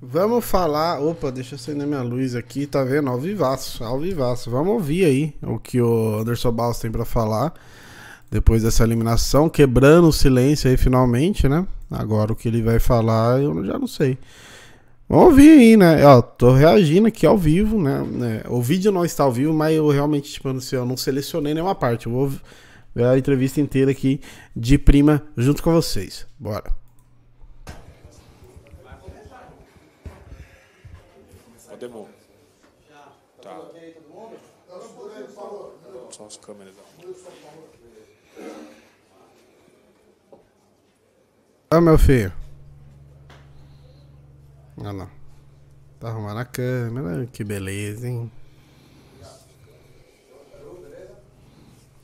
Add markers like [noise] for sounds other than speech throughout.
Vamos falar. Opa, deixa eu acender minha luz aqui, tá vendo? Ao vivaço, ao vivaço. Vamos ouvir aí o que o Anderson Baus tem pra falar depois dessa eliminação, quebrando o silêncio aí finalmente, né? Agora o que ele vai falar eu já não sei. Vamos ouvir aí, né? Ó, tô reagindo aqui ao vivo, né? É, o vídeo não está ao vivo, mas eu realmente, tipo, não, sei, eu não selecionei nenhuma parte. Eu vou ver a entrevista inteira aqui de prima junto com vocês. Bora. são as câmeras. Ah, meu filho. Olha lá. Tá arrumando a câmera, que beleza, hein?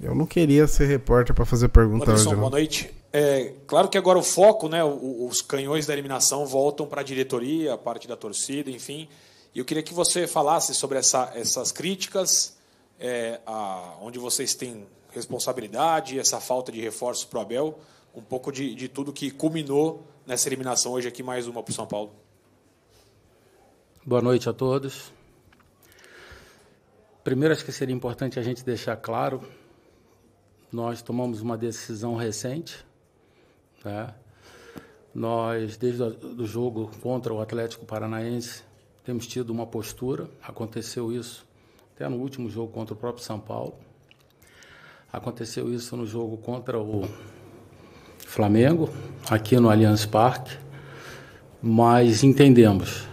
Eu não queria ser repórter para fazer pergunta Anderson, hoje. Não. Boa noite. É, claro que agora o foco, né, os canhões da eliminação voltam para a diretoria, a parte da torcida, enfim. E eu queria que você falasse sobre essa, essas críticas é, a, onde vocês têm responsabilidade, essa falta de reforço para o Abel, um pouco de, de tudo que culminou nessa eliminação hoje aqui, mais uma para o São Paulo. Boa noite a todos. Primeiro, acho que seria importante a gente deixar claro, nós tomamos uma decisão recente, né? Nós, desde o jogo contra o Atlético Paranaense, temos tido uma postura, aconteceu isso até no último jogo contra o próprio São Paulo. Aconteceu isso no jogo contra o Flamengo, aqui no Allianz Parque, mas entendemos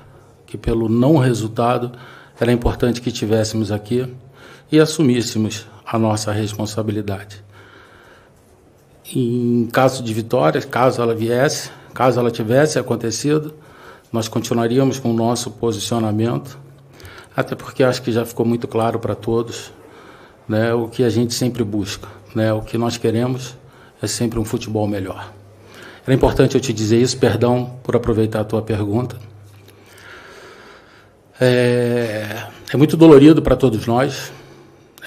que pelo não resultado era importante que tivéssemos aqui e assumíssemos a nossa responsabilidade. Em caso de vitória, caso ela viesse, caso ela tivesse acontecido, nós continuaríamos com o nosso posicionamento até porque acho que já ficou muito claro para todos né, o que a gente sempre busca. Né, o que nós queremos é sempre um futebol melhor. Era importante eu te dizer isso, perdão por aproveitar a tua pergunta. É, é muito dolorido para todos nós,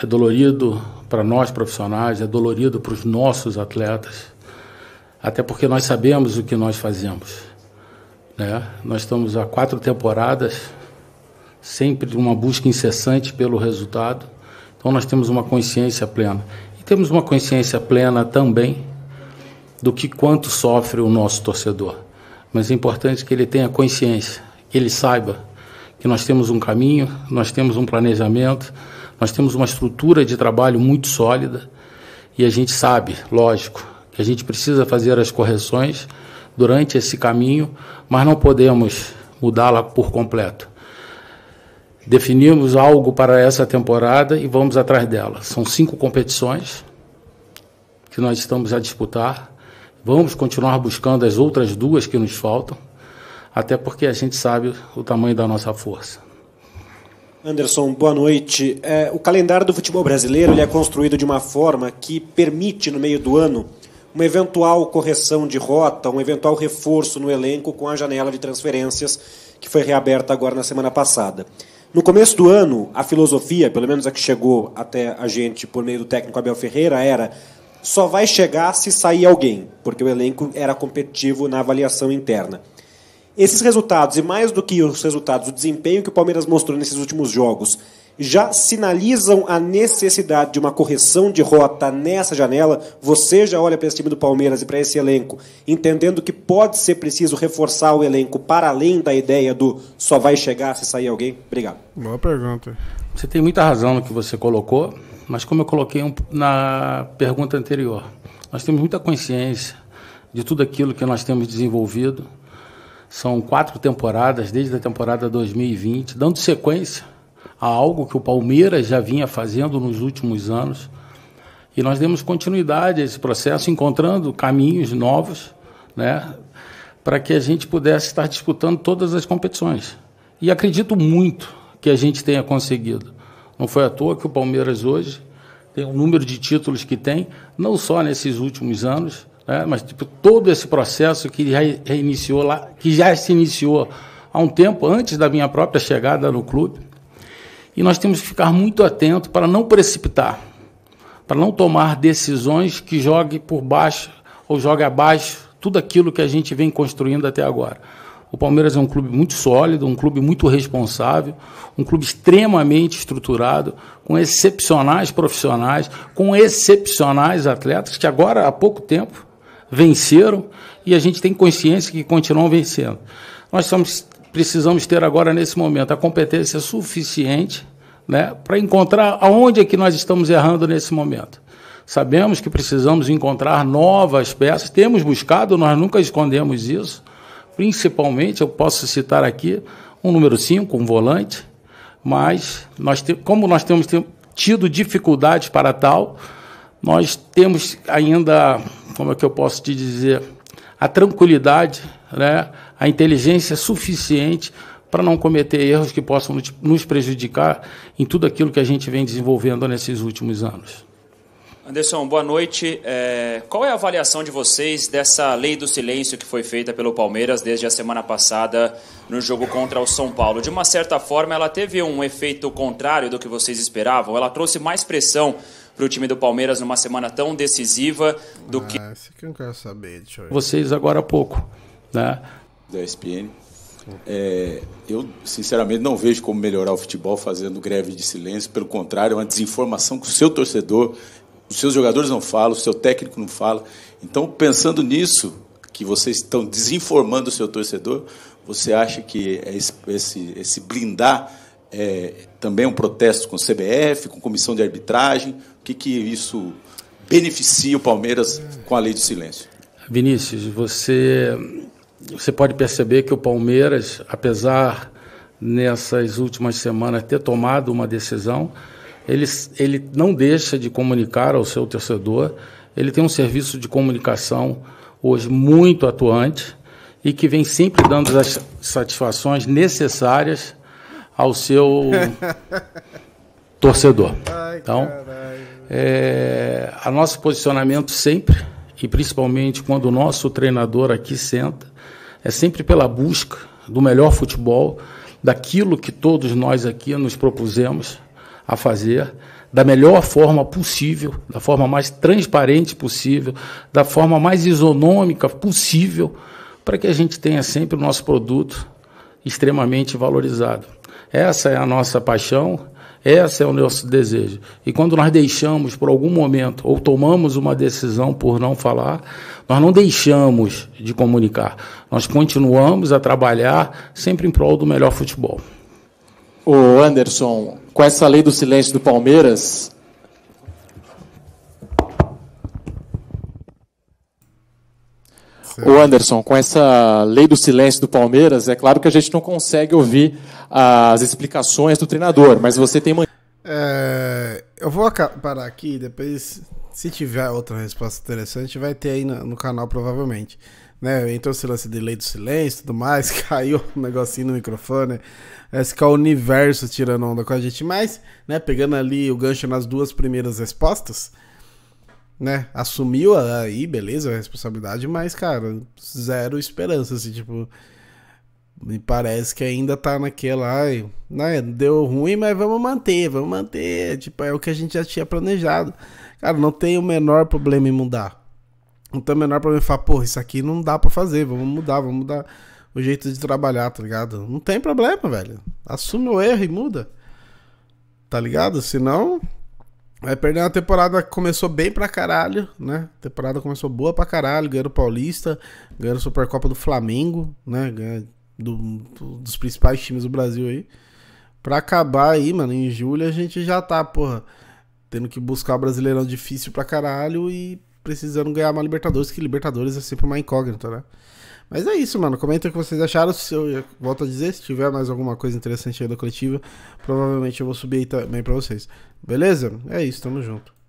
é dolorido para nós profissionais, é dolorido para os nossos atletas, até porque nós sabemos o que nós fazemos. Né? Nós estamos há quatro temporadas sempre uma busca incessante pelo resultado. Então nós temos uma consciência plena. E temos uma consciência plena também do que quanto sofre o nosso torcedor. Mas é importante que ele tenha consciência, que ele saiba que nós temos um caminho, nós temos um planejamento, nós temos uma estrutura de trabalho muito sólida e a gente sabe, lógico, que a gente precisa fazer as correções durante esse caminho, mas não podemos mudá-la por completo. Definimos algo para essa temporada e vamos atrás dela. São cinco competições que nós estamos a disputar. Vamos continuar buscando as outras duas que nos faltam, até porque a gente sabe o tamanho da nossa força. Anderson, boa noite. É, o calendário do futebol brasileiro é construído de uma forma que permite, no meio do ano, uma eventual correção de rota, um eventual reforço no elenco com a janela de transferências que foi reaberta agora na semana passada. No começo do ano, a filosofia, pelo menos a que chegou até a gente por meio do técnico Abel Ferreira, era só vai chegar se sair alguém, porque o elenco era competitivo na avaliação interna. Esses resultados, e mais do que os resultados, o desempenho que o Palmeiras mostrou nesses últimos jogos, já sinalizam a necessidade de uma correção de rota nessa janela. Você já olha para esse time do Palmeiras e para esse elenco, entendendo que pode ser preciso reforçar o elenco para além da ideia do só vai chegar se sair alguém? Obrigado. Boa pergunta. Você tem muita razão no que você colocou, mas como eu coloquei na pergunta anterior, nós temos muita consciência de tudo aquilo que nós temos desenvolvido. São quatro temporadas, desde a temporada 2020, dando sequência a algo que o Palmeiras já vinha fazendo nos últimos anos. E nós demos continuidade a esse processo, encontrando caminhos novos né, para que a gente pudesse estar disputando todas as competições. E acredito muito que a gente tenha conseguido. Não foi à toa que o Palmeiras hoje tem o número de títulos que tem, não só nesses últimos anos, né, mas tipo, todo esse processo que já iniciou lá, que já se iniciou há um tempo antes da minha própria chegada no clube e nós temos que ficar muito atento para não precipitar, para não tomar decisões que jogue por baixo ou jogue abaixo tudo aquilo que a gente vem construindo até agora. O Palmeiras é um clube muito sólido, um clube muito responsável, um clube extremamente estruturado, com excepcionais profissionais, com excepcionais atletas que agora há pouco tempo venceram e a gente tem consciência que continuam vencendo. Nós estamos precisamos ter agora, nesse momento, a competência suficiente né, para encontrar aonde é que nós estamos errando nesse momento. Sabemos que precisamos encontrar novas peças, temos buscado, nós nunca escondemos isso. Principalmente, eu posso citar aqui um número 5, um volante, mas nós te, como nós temos tido dificuldades para tal, nós temos ainda, como é que eu posso te dizer, a tranquilidade, né? a inteligência suficiente para não cometer erros que possam nos prejudicar em tudo aquilo que a gente vem desenvolvendo nesses últimos anos. Anderson, boa noite. É, qual é a avaliação de vocês dessa lei do silêncio que foi feita pelo Palmeiras desde a semana passada no jogo contra o São Paulo? De uma certa forma, ela teve um efeito contrário do que vocês esperavam? Ela trouxe mais pressão para o time do Palmeiras numa semana tão decisiva do ah, que. Esse que eu quero saber, Vocês agora há pouco. Né? da ESPN. É, eu, sinceramente, não vejo como melhorar o futebol fazendo greve de silêncio. Pelo contrário, é uma desinformação que o seu torcedor, os seus jogadores não falam, o seu técnico não fala. Então, pensando nisso, que vocês estão desinformando o seu torcedor, você acha que esse, esse blindar é, também é um protesto com o CBF, com comissão de arbitragem? O que, que isso beneficia o Palmeiras com a lei de silêncio? Vinícius, você você pode perceber que o Palmeiras, apesar nessas últimas semanas ter tomado uma decisão, ele, ele não deixa de comunicar ao seu torcedor. Ele tem um serviço de comunicação hoje muito atuante e que vem sempre dando as satisfações necessárias ao seu [laughs] torcedor. Então, é, a nosso posicionamento sempre, e principalmente quando o nosso treinador aqui senta, é sempre pela busca do melhor futebol, daquilo que todos nós aqui nos propusemos a fazer, da melhor forma possível, da forma mais transparente possível, da forma mais isonômica possível, para que a gente tenha sempre o nosso produto extremamente valorizado. Essa é a nossa paixão esse é o nosso desejo. E quando nós deixamos por algum momento ou tomamos uma decisão por não falar, nós não deixamos de comunicar. Nós continuamos a trabalhar sempre em prol do melhor futebol. O Anderson, com essa lei do silêncio do Palmeiras, Certo. Anderson, com essa lei do silêncio do Palmeiras, é claro que a gente não consegue ouvir as explicações do treinador, mas você tem mania. É, eu vou parar aqui, depois, se tiver outra resposta interessante, vai ter aí no, no canal provavelmente. Né? Entrou esse lance de lei do silêncio e tudo mais, [laughs] caiu um negocinho no microfone, Parece que é o universo tirando onda com a gente, mas, né, pegando ali o gancho nas duas primeiras respostas, né, assumiu aí, beleza, a responsabilidade, mas, cara, zero esperança, assim, tipo, me parece que ainda tá naquela, ai, né, deu ruim, mas vamos manter, vamos manter, tipo, é o que a gente já tinha planejado. Cara, não tem o menor problema em mudar. Não tem o menor problema em falar, porra, isso aqui não dá para fazer, vamos mudar, vamos mudar o jeito de trabalhar, tá ligado? Não tem problema, velho. Assume o erro e muda. Tá ligado? Senão, Vai perder uma temporada que começou bem pra caralho, né? A temporada começou boa pra caralho, ganhando o Paulista, ganhando a Supercopa do Flamengo, né? Do, do, dos principais times do Brasil aí. Pra acabar aí, mano, em julho a gente já tá, porra, tendo que buscar o Brasileirão difícil pra caralho e precisando ganhar uma Libertadores, que Libertadores é sempre uma incógnita, né? Mas é isso, mano. Comenta o que vocês acharam. Se eu, eu volto a dizer, se tiver mais alguma coisa interessante aí da coletiva, provavelmente eu vou subir aí também pra vocês. Beleza? É isso, tamo junto.